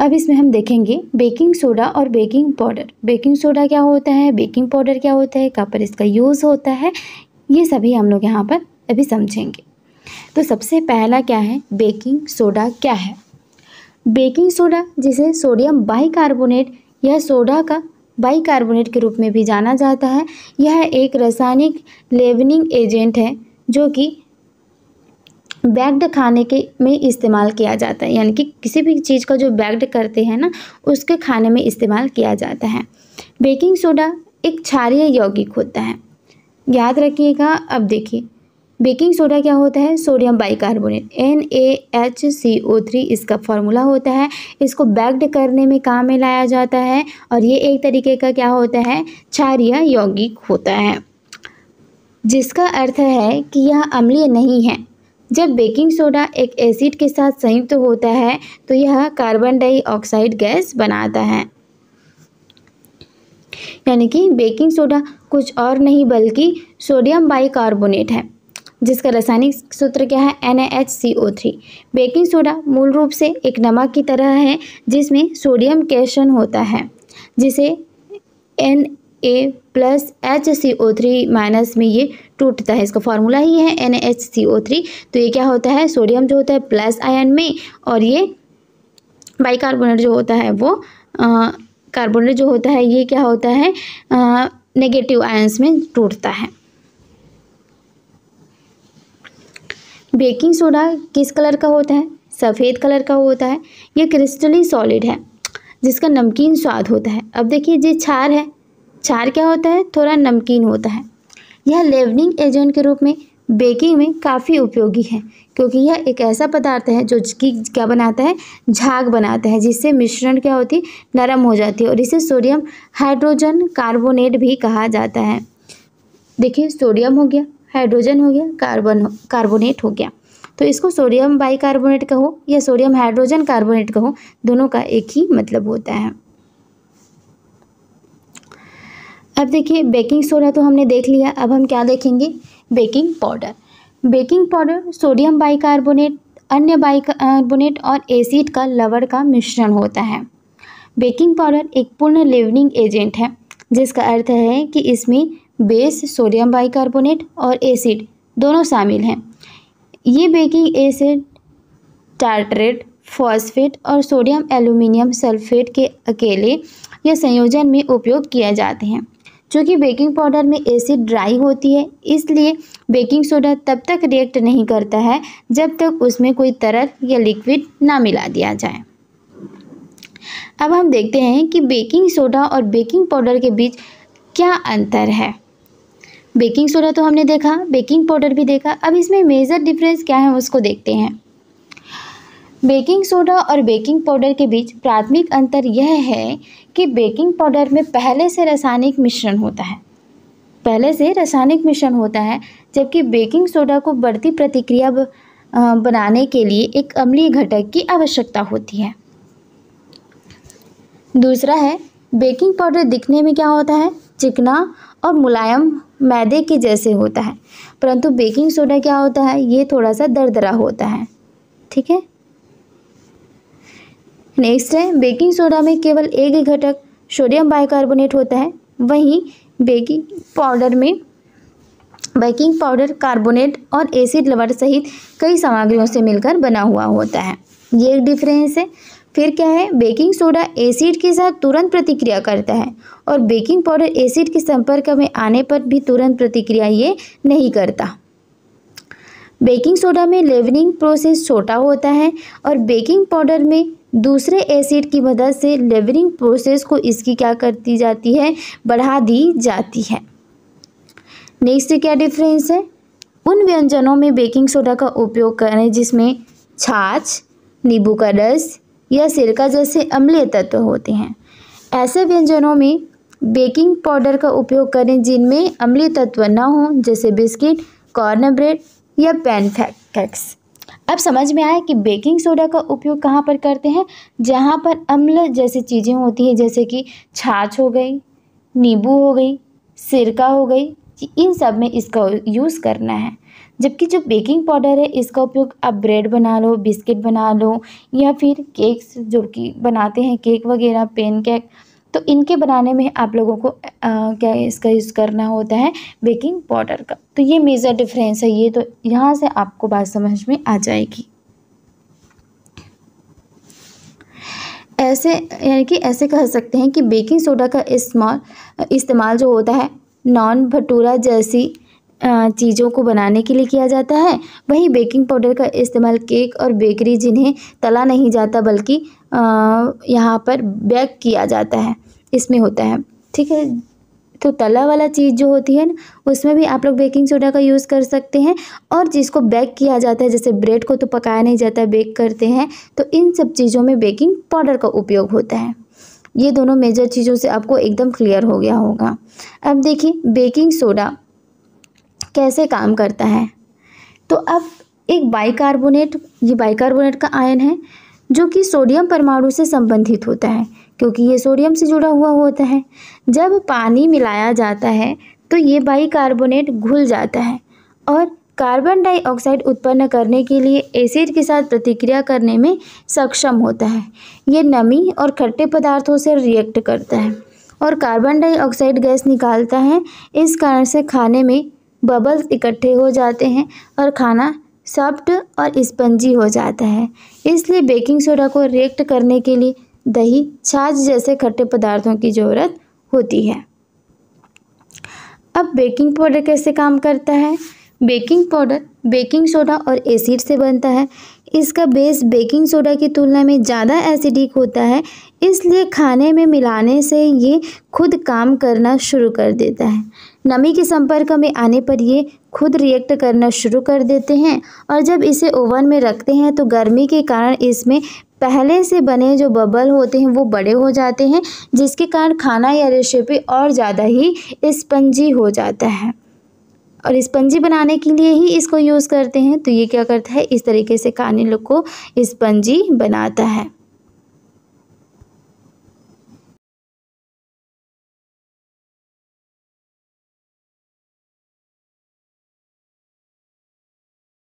अब इसमें हम देखेंगे बेकिंग सोडा और बेकिंग पाउडर बेकिंग सोडा क्या होता है बेकिंग पाउडर क्या होता है कहाँ पर इसका यूज़ होता है ये सभी हम लोग यहाँ पर अभी समझेंगे तो सबसे पहला क्या है बेकिंग सोडा क्या है बेकिंग सोडा जिसे सोडियम बाइकार्बोनेट या सोडा का बाइकार्बोनेट के रूप में भी जाना जाता है यह एक रासायनिक लेवनिंग एजेंट है जो कि बैग्ड खाने के में इस्तेमाल किया जाता है यानी कि किसी भी चीज़ का जो बैग्ड करते हैं ना उसके खाने में इस्तेमाल किया जाता है बेकिंग सोडा एक क्षारिय यौगिक होता है याद रखिएगा अब देखिए बेकिंग सोडा क्या होता है sodium bicarbonate N A H C O three इसका फॉर्मूला होता है इसको बैग्ड करने में काम में लाया जाता है और ये एक तरीके का क्या होता है क्षारिय यौगिक होता है जिसका अर्थ है कि यह अम्लीय नहीं है जब बेकिंग सोडा एक एसिड के साथ संयुक्त तो होता है तो यह कार्बन डाइऑक्साइड गैस बनाता है यानी कि बेकिंग सोडा कुछ और नहीं बल्कि सोडियम बाइकार्बोनेट है जिसका रासायनिक सूत्र क्या है N H C O three baking soda मूल रूप से एक नमक की तरह है जिसमें सोडियम कैशन होता है जिसे N A plus H C O three minus में ये टूटता है इसका फार्मूला ही है N H C O three तो ये क्या होता है सोडियम जो होता है प्लस आयन में और ये बाइकार्बोनेट जो होता है वो कार्बोनेट जो होता है ये क्या होता है नेगेटिव आयन्स में टूटता है बेकिंग सोडा किस कलर का होता है सफ़ेद कलर का होता है यह क्रिस्टली सॉलिड है जिसका नमकीन स्वाद होता है अब देखिए ये क्षार है क्षार क्या होता है थोड़ा नमकीन होता है यह लेवनिंग एजेंट के रूप में बेकिंग में काफ़ी उपयोगी है क्योंकि यह एक ऐसा पदार्थ है जो कि क्या बनाता है झाग बनाता है जिससे मिश्रण क्या होती है नरम हो जाती है और इसे सोडियम हाइड्रोजन कार्बोनेट भी कहा जाता है देखिए सोडियम हो गया हाइड्रोजन हो गया कार्बन कार्बोनेट हो गया तो इसको सोडियम बाइकार्बोनेट कहो या सोडियम हाइड्रोजन कार्बोनेट कहो दोनों का एक ही मतलब होता है अब देखिए बेकिंग सोडा तो हमने देख लिया अब हम क्या देखेंगे baking powder baking powder sodium bicarbonate अन्य बाइकार्बोनेट और एसिड का लवण का मिश्रण होता है बेकिंग पाउडर एक पूर्ण लेवनिंग एजेंट है जिसका अर्थ है कि इसमें बेस सोडियम बाइकार्बोनेट और एसिड दोनों शामिल हैं ये बेकिंग एसिड टार्ट्रेट फॉस्फेट और सोडियम एल्यूमिनियम सल्फेट के अकेले या संयोजन में उपयोग किया जाते हैं चूँकि बेकिंग पाउडर में एसिड ड्राई होती है इसलिए बेकिंग सोडा तब तक रिएक्ट नहीं करता है जब तक उसमें कोई तरल या लिक्विड ना मिला दिया जाए अब हम देखते हैं कि बेकिंग सोडा और बेकिंग पाउडर के बीच क्या अंतर है बेकिंग सोडा तो हमने देखा बेकिंग पाउडर भी देखा अब इसमें मेजर डिफरेंस क्या है उसको देखते हैं बेकिंग सोडा और बेकिंग पाउडर के बीच प्राथमिक अंतर यह है कि बेकिंग पाउडर में पहले से रासायनिक मिश्रण होता है पहले से रासायनिक मिश्रण होता है जबकि बेकिंग सोडा को बढ़ती प्रतिक्रिया बनाने के लिए एक अम्लीय घटक की आवश्यकता होती है दूसरा है बेकिंग पाउडर दिखने में क्या होता है चिकना और मुलायम मैदे के जैसे होता है परंतु बेकिंग सोडा क्या होता है ये थोड़ा सा दरदरा होता है ठीक है नेक्स्ट है बेकिंग सोडा में केवल एक ही घटक सोडियम बाइकार्बोनेट होता है वहीं बेकिंग पाउडर में बेकिंग पाउडर कार्बोनेट और एसिड लवर सहित कई सामग्रियों से मिलकर बना हुआ होता है ये एक डिफरेंस है फिर क्या है बेकिंग सोडा एसिड के साथ तुरंत प्रतिक्रिया करता है और बेकिंग पाउडर एसिड के संपर्क में आने पर भी तुरंत प्रतिक्रिया ये नहीं करता बेकिंग सोडा में लेवनिंग प्रोसेस छोटा होता है और बेकिंग पाउडर में दूसरे एसिड की मदद से लेवरिंग प्रोसेस को इसकी क्या करती जाती है बढ़ा दी जाती है नेक्स्ट क्या डिफरेंस है उन व्यंजनों में बेकिंग सोडा का उपयोग करें जिसमें छाछ नींबू का रस या सिरका जैसे अम्लीय तत्व होते हैं ऐसे व्यंजनों में बेकिंग पाउडर का उपयोग करें जिनमें अम्लीय तत्व ना हो जैसे बिस्किट कॉर्नर ब्रेड या पैन फैक्स अब समझ में आया कि बेकिंग सोडा का उपयोग कहाँ पर करते हैं जहाँ पर अम्ल जैसी चीज़ें होती हैं जैसे कि छाछ हो गई नींबू हो गई सिरका हो गई इन सब में इसका यूज़ करना है जबकि जो बेकिंग पाउडर है इसका उपयोग आप ब्रेड बना लो बिस्किट बना लो या फिर केक्स जो कि बनाते हैं केक वगैरह पेन केक तो इनके बनाने में आप लोगों को आ, क्या इसका यूज़ करना होता है बेकिंग पाउडर का तो ये मेजर डिफरेंस है ये तो यहाँ से आपको बात समझ में आ जाएगी ऐसे यानी कि ऐसे कह सकते हैं कि बेकिंग सोडा का इस्तेमाल इस्तेमाल जो होता है नॉन भटूरा जैसी चीज़ों को बनाने के लिए किया जाता है वहीं बेकिंग पाउडर का इस्तेमाल केक और बेकरी जिन्हें तला नहीं जाता बल्कि यहाँ पर बैक किया जाता है इसमें होता है ठीक है तो तला वाला चीज़ जो होती है ना उसमें भी आप लोग बेकिंग सोडा का यूज़ कर सकते हैं और जिसको बेक किया जाता है जैसे ब्रेड को तो पकाया नहीं जाता है बेक करते हैं तो इन सब चीज़ों में बेकिंग पाउडर का उपयोग होता है ये दोनों मेजर चीज़ों से आपको एकदम क्लियर हो गया होगा अब देखिए बेकिंग सोडा कैसे काम करता है तो अब एक बाईकार्बोनेट ये बाईकार्बोनेट का आयन है जो कि सोडियम परमाणु से संबंधित होता है क्योंकि ये सोडियम से जुड़ा हुआ होता है जब पानी मिलाया जाता है तो ये बाइकार्बोनेट घुल जाता है और कार्बन डाइऑक्साइड उत्पन्न करने के लिए एसिड के साथ प्रतिक्रिया करने में सक्षम होता है ये नमी और खट्टे पदार्थों से रिएक्ट करता है और कार्बन डाइऑक्साइड गैस निकालता है इस कारण से खाने में बबल्स इकट्ठे हो जाते हैं और खाना सॉफ्ट और स्पंजी हो जाता है इसलिए बेकिंग सोडा को रिएक्ट करने के लिए दही छाछ जैसे खट्टे पदार्थों की ज़रूरत होती है अब बेकिंग पाउडर कैसे काम करता है बेकिंग पाउडर बेकिंग सोडा और एसिड से बनता है इसका बेस बेकिंग सोडा की तुलना में ज़्यादा एसिडिक होता है इसलिए खाने में मिलाने से ये खुद काम करना शुरू कर देता है नमी के संपर्क में आने पर ये खुद रिएक्ट करना शुरू कर देते हैं और जब इसे ओवन में रखते हैं तो गर्मी के कारण इसमें पहले से बने जो बबल होते हैं वो बड़े हो जाते हैं जिसके कारण खाना या रेसिपी और ज़्यादा ही स्पंजी हो जाता है और स्पंजी बनाने के लिए ही इसको यूज़ करते हैं तो ये क्या करता है इस तरीके से कानी लोग को स्पंजी बनाता है